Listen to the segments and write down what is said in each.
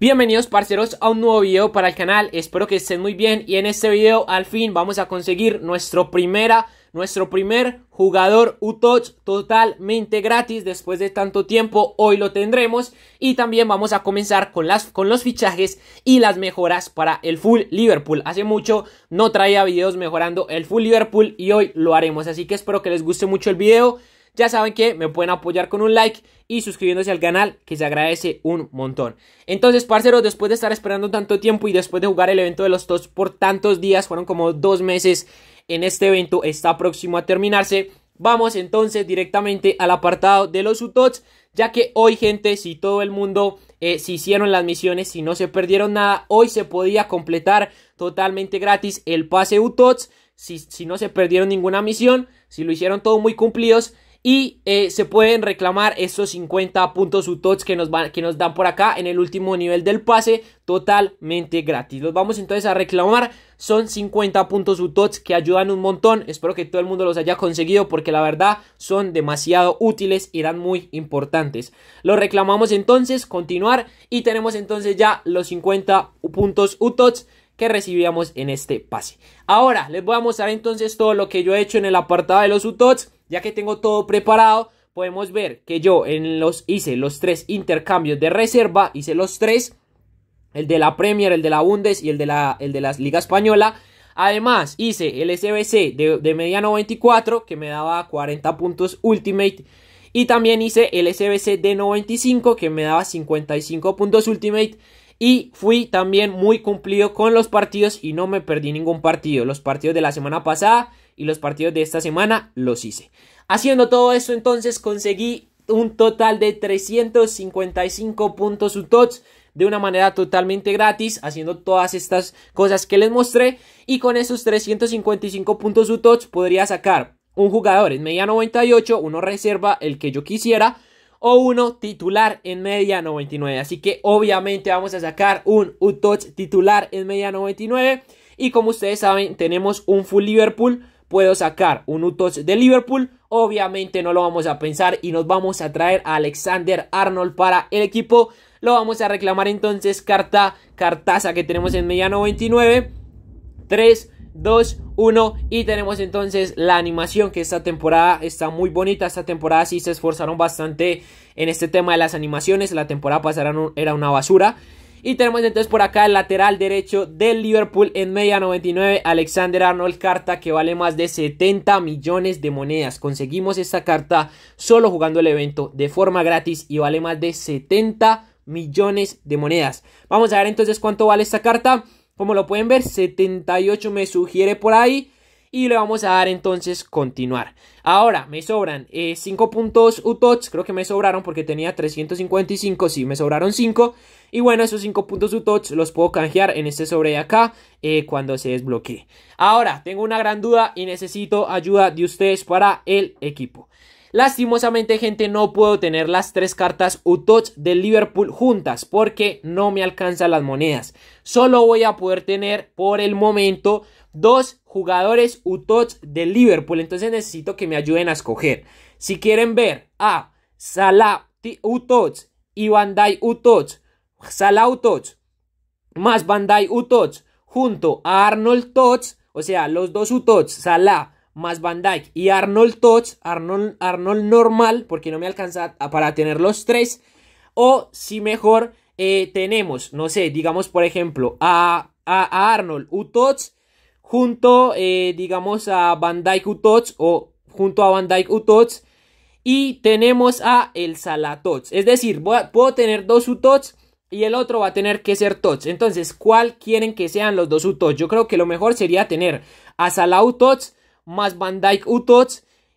Bienvenidos parceros a un nuevo video para el canal, espero que estén muy bien y en este video al fin vamos a conseguir nuestro, primera, nuestro primer jugador UTOCH totalmente gratis después de tanto tiempo, hoy lo tendremos y también vamos a comenzar con, las, con los fichajes y las mejoras para el Full Liverpool, hace mucho no traía videos mejorando el Full Liverpool y hoy lo haremos, así que espero que les guste mucho el video ya saben que me pueden apoyar con un like y suscribiéndose al canal, que se agradece un montón. Entonces, parceros, después de estar esperando tanto tiempo y después de jugar el evento de los TOTS por tantos días, fueron como dos meses en este evento, está próximo a terminarse. Vamos entonces directamente al apartado de los UTOTs, ya que hoy, gente, si todo el mundo eh, se hicieron las misiones, si no se perdieron nada, hoy se podía completar totalmente gratis el pase UTOTs. Si, si no se perdieron ninguna misión, si lo hicieron todo muy cumplidos, y eh, se pueden reclamar esos 50 puntos UTOTS que nos, que nos dan por acá en el último nivel del pase totalmente gratis. Los vamos entonces a reclamar, son 50 puntos UTOTS que ayudan un montón, espero que todo el mundo los haya conseguido porque la verdad son demasiado útiles y eran muy importantes. Los reclamamos entonces, continuar y tenemos entonces ya los 50 puntos UTOTS que recibíamos en este pase. Ahora les voy a mostrar entonces todo lo que yo he hecho en el apartado de los UTOTS ya que tengo todo preparado, podemos ver que yo en los, hice los tres intercambios de reserva, hice los tres, el de la Premier, el de la Bundes y el de la, el de Liga Española. Además, hice el SBC de, media 94. que me daba 40 puntos Ultimate. Y también hice el SBC de 95, que me daba 55 puntos Ultimate. Y fui también muy cumplido con los partidos y no me perdí ningún partido. Los partidos de la semana pasada y los partidos de esta semana los hice. Haciendo todo esto entonces conseguí un total de 355 puntos UTOTS de una manera totalmente gratis haciendo todas estas cosas que les mostré y con esos 355 puntos UTOTS podría sacar un jugador en media 98, uno reserva el que yo quisiera o uno titular en media 99. Así que obviamente vamos a sacar un UTOTS titular en media 99 y como ustedes saben tenemos un full Liverpool puedo sacar un UTOS de Liverpool, obviamente no lo vamos a pensar y nos vamos a traer a Alexander Arnold para el equipo. Lo vamos a reclamar entonces carta, cartaza que tenemos en mediano 29. 3, 2, 1 y tenemos entonces la animación que esta temporada está muy bonita, esta temporada sí se esforzaron bastante en este tema de las animaciones, la temporada pasada era una basura y tenemos entonces por acá el lateral derecho del Liverpool en media 99, Alexander Arnold, carta que vale más de 70 millones de monedas. Conseguimos esta carta solo jugando el evento de forma gratis y vale más de 70 millones de monedas. Vamos a ver entonces cuánto vale esta carta. Como lo pueden ver, 78 me sugiere por ahí y le vamos a dar entonces continuar. Ahora me sobran 5 eh, puntos UTOTS, creo que me sobraron porque tenía 355, sí, me sobraron 5. Y bueno, esos 5 puntos UTOTS los puedo canjear en este sobre de acá eh, cuando se desbloquee. Ahora, tengo una gran duda y necesito ayuda de ustedes para el equipo. Lastimosamente, gente, no puedo tener las tres cartas UTOTS de Liverpool juntas porque no me alcanzan las monedas. Solo voy a poder tener por el momento dos jugadores UTOTS de Liverpool. Entonces necesito que me ayuden a escoger. Si quieren ver a Salah UTOTS y Bandai UTOTS, Salah UTOTS más Bandai UTOTS junto a Arnold TOTS, o sea, los dos UTOTS, Salah más Van y Arnold touch Arnold, Arnold normal, porque no me alcanza para tener los tres. O si mejor eh, tenemos, no sé, digamos por ejemplo a, Arnold UTOTS junto, eh, digamos, a Van Dyke o junto a Van Dyke y tenemos a el Salatoch. Es decir, puedo tener dos Utoch y el otro va a tener que ser Tots. Entonces, ¿cuál quieren que sean los dos Utoch? Yo creo que lo mejor sería tener a Salah más Van Dyke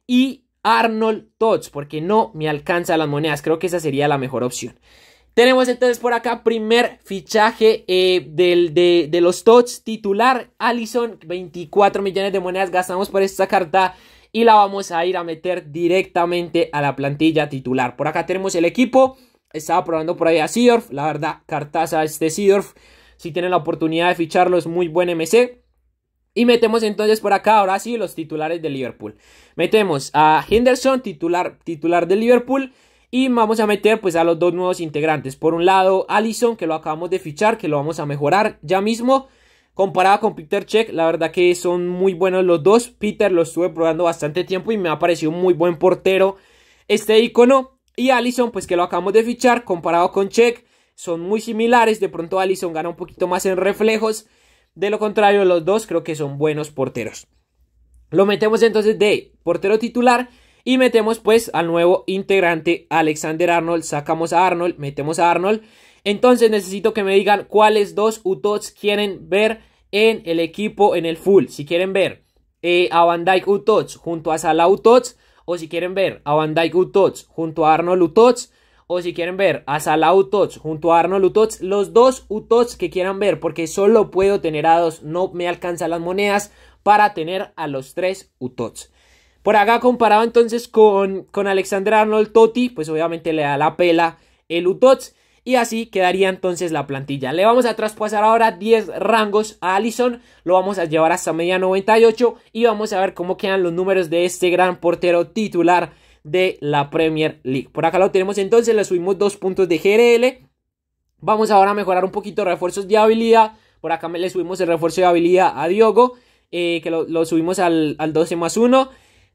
y Arnold Tots, porque no me alcanza las monedas. Creo que esa sería la mejor opción. Tenemos entonces por acá primer fichaje eh, del, de, los Tots titular. Allison, 24 millones de monedas gastamos por esta carta y la vamos a ir a meter directamente a la plantilla titular. Por acá tenemos el equipo. Estaba probando por ahí a Seedorf. La verdad, cartaza este Seedorf. Si tienen la oportunidad de ficharlo, es muy buen MC. Y metemos entonces por acá, ahora sí, los titulares de Liverpool. Metemos a Henderson, titular, titular de Liverpool. Y vamos a meter pues a los dos nuevos integrantes. Por un lado, Allison, que lo acabamos de fichar, que lo vamos a mejorar ya mismo. Comparado con Peter Check, la verdad que son muy buenos los dos. Peter lo estuve probando bastante tiempo y me ha parecido un muy buen portero este icono. Y Allison, pues que lo acabamos de fichar, comparado con Check, son muy similares. De pronto Allison gana un poquito más en reflejos. De lo contrario, los dos creo que son buenos porteros. Lo metemos entonces de portero titular y metemos pues al nuevo integrante Alexander Arnold, sacamos a Arnold, metemos a Arnold. Entonces necesito que me digan cuáles dos UTOTs quieren ver en el equipo, en el full. Si quieren ver eh, a Van UTOTs junto a sala UTOTs, o si quieren ver a Van UTOTs junto a Arnold UTOTS, o si quieren ver a sala Utots junto a Arnold Utots, los dos Utots que quieran ver, porque solo puedo tener a dos, no me alcanzan las monedas para tener a los tres Utots. Por acá comparado entonces con, con Alexander Arnold Totti, pues obviamente le da la pela el Utots. Y así quedaría entonces la plantilla. Le vamos a traspasar ahora 10 rangos a Allison. Lo vamos a llevar hasta media 98. Y vamos a ver cómo quedan los números de este gran portero titular de la Premier League. Por acá lo tenemos entonces. Le subimos 2 puntos de GRL. Vamos ahora a mejorar un poquito refuerzos de habilidad. Por acá le subimos el refuerzo de habilidad a Diogo. Eh, que lo, subimos al, al 12 más 1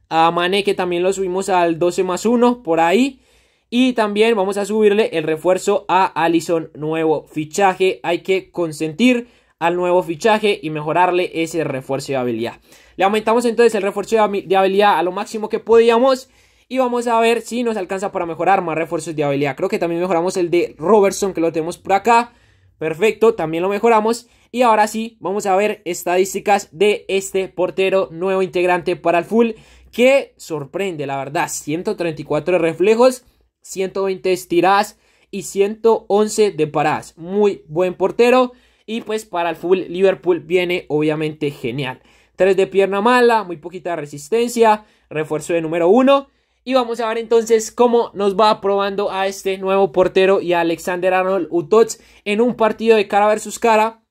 a Mane que también lo subimos al 12 más 1 por ahí. Y también vamos a subirle el refuerzo a Allison, nuevo fichaje. Hay que consentir al nuevo fichaje y mejorarle ese refuerzo de habilidad. Le aumentamos entonces el refuerzo de habilidad a lo máximo que podíamos. Y vamos a ver si nos alcanza para mejorar más refuerzos de habilidad. Creo que también mejoramos el de Robertson que lo tenemos por acá. Perfecto, también lo mejoramos. Y ahora sí, vamos a ver estadísticas de este portero nuevo integrante para el full que sorprende, la verdad. 134 reflejos, 120 estiradas y 111 de paradas. Muy buen portero. Y pues para el full Liverpool viene obviamente genial. 3 de pierna mala, muy poquita resistencia, refuerzo de número 1. Y vamos a ver entonces cómo nos va probando a este nuevo portero y a Alexander Arnold Utots en un partido de cara versus cara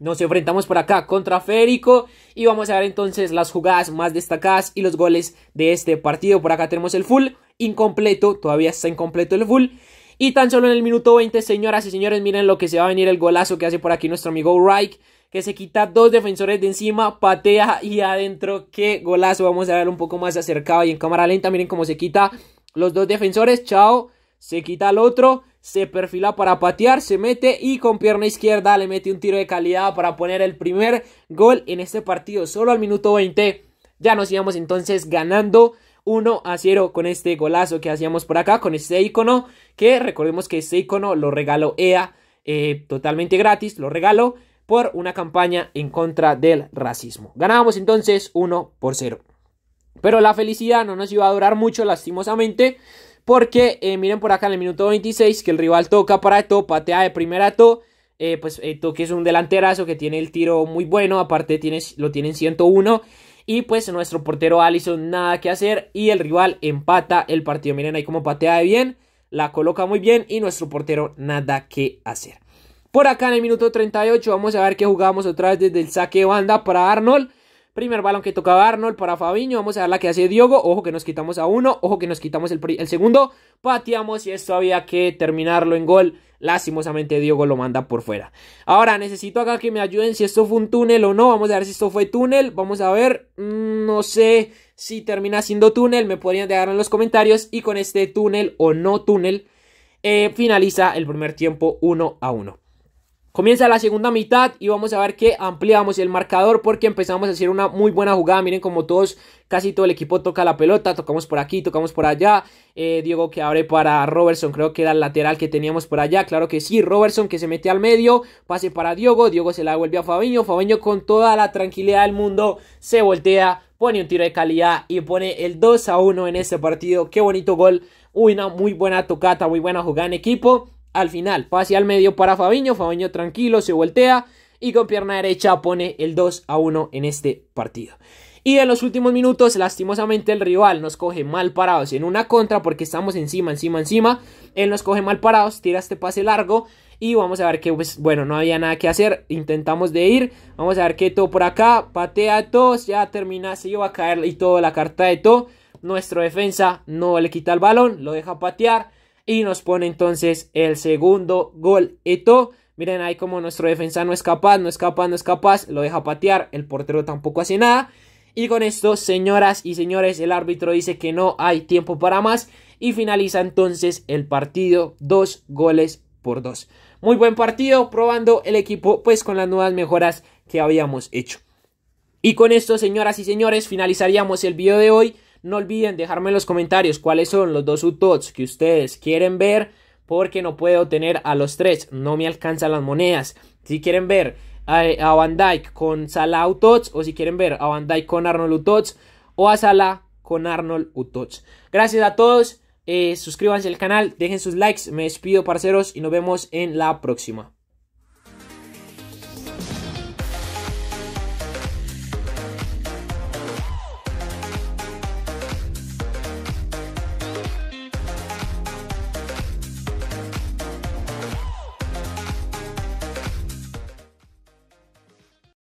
nos enfrentamos por acá contra Férico y vamos a ver entonces las jugadas más destacadas y los goles de este partido. Por acá tenemos el full incompleto, todavía está incompleto el full. Y tan solo en el minuto 20, señoras y señores, miren lo que se va a venir el golazo que hace por aquí nuestro amigo Reich, que se quita dos defensores de encima, patea y adentro, qué golazo. Vamos a ver un poco más acercado y en cámara lenta, miren cómo se quita los dos defensores, chao, se quita el otro se perfila para patear, se mete y con pierna izquierda le mete un tiro de calidad para poner el primer gol en este partido. Solo al minuto 20 ya nos íbamos entonces ganando 1 a 0 con este golazo que hacíamos por acá, con este icono, que recordemos que este icono lo regaló EA eh, totalmente gratis, lo regaló por una campaña en contra del racismo. Ganábamos entonces 1 por 0. Pero la felicidad no nos iba a durar mucho, lastimosamente porque eh, miren por acá en el minuto 26 que el rival toca para Eto, patea de primera to. Eh, pues Eto que es un delanterazo que tiene el tiro muy bueno, aparte tiene, lo tienen 101. Y pues nuestro portero Allison nada que hacer y el rival empata el partido. Miren ahí como patea de bien, la coloca muy bien y nuestro portero nada que hacer. Por acá en el minuto 38 vamos a ver que jugamos otra vez desde el saque de banda para Arnold. Primer balón que tocaba Arnold para Fabiño. Vamos a ver la que hace Diogo. Ojo que nos quitamos a uno. Ojo que nos quitamos el, el segundo. Pateamos y esto había que terminarlo en gol. Lastimosamente Diogo lo manda por fuera. Ahora necesito acá que me ayuden si esto fue un túnel o no. Vamos a ver si esto fue túnel. Vamos a ver. Mm, no sé si termina siendo túnel. Me podrían dejar en los comentarios. Y con este túnel o no túnel. Eh, finaliza el primer tiempo uno a uno. Comienza la segunda mitad y vamos a ver que ampliamos el marcador porque empezamos a hacer una muy buena jugada. Miren como todos, casi todo el equipo toca la pelota. Tocamos por aquí, tocamos por allá. Eh, Diego que abre para Robertson, creo que era el lateral que teníamos por allá. Claro que sí, Robertson que se mete al medio. Pase para Diego, Diego se la devuelve a Fabiño. Fabiño con toda la tranquilidad del mundo se voltea, pone un tiro de calidad y pone el 2 a 1 en este partido. Qué bonito gol, una muy buena tocata, muy buena jugada en equipo al final. Pase al medio para Fabiño. Fabiño tranquilo, se voltea y con pierna derecha pone el 2 a 1 en este partido. Y en los últimos minutos, lastimosamente, el rival nos coge mal parados en una contra porque estamos encima, encima, encima. Él nos coge mal parados, tira este pase largo y vamos a ver que, pues, bueno, no había nada que hacer. Intentamos de ir, vamos a ver que todo por acá, patea todo, ya termina, se iba a caer y todo la carta de todo. Nuestro defensa no le quita el balón, lo deja patear y nos pone entonces el segundo gol. Eto, miren ahí como nuestro defensa no es capaz, no es capaz, no es capaz, lo deja patear, el portero tampoco hace nada. Y con esto, señoras y señores, el árbitro dice que no hay tiempo para más y finaliza entonces el partido dos goles por dos. Muy buen partido, probando el equipo pues con las nuevas mejoras que habíamos hecho. Y con esto, señoras y señores, finalizaríamos el video de hoy. No olviden dejarme en los comentarios cuáles son los dos UTOTs que ustedes quieren ver porque no puedo tener a los tres, no me alcanzan las monedas. Si quieren ver a, Van Dyke con Salah Utots o si quieren ver a Van Dyke con Arnold Utots o a Salah con Arnold Utots. Gracias a todos, eh, suscríbanse al canal, dejen sus likes, me despido parceros y nos vemos en la próxima.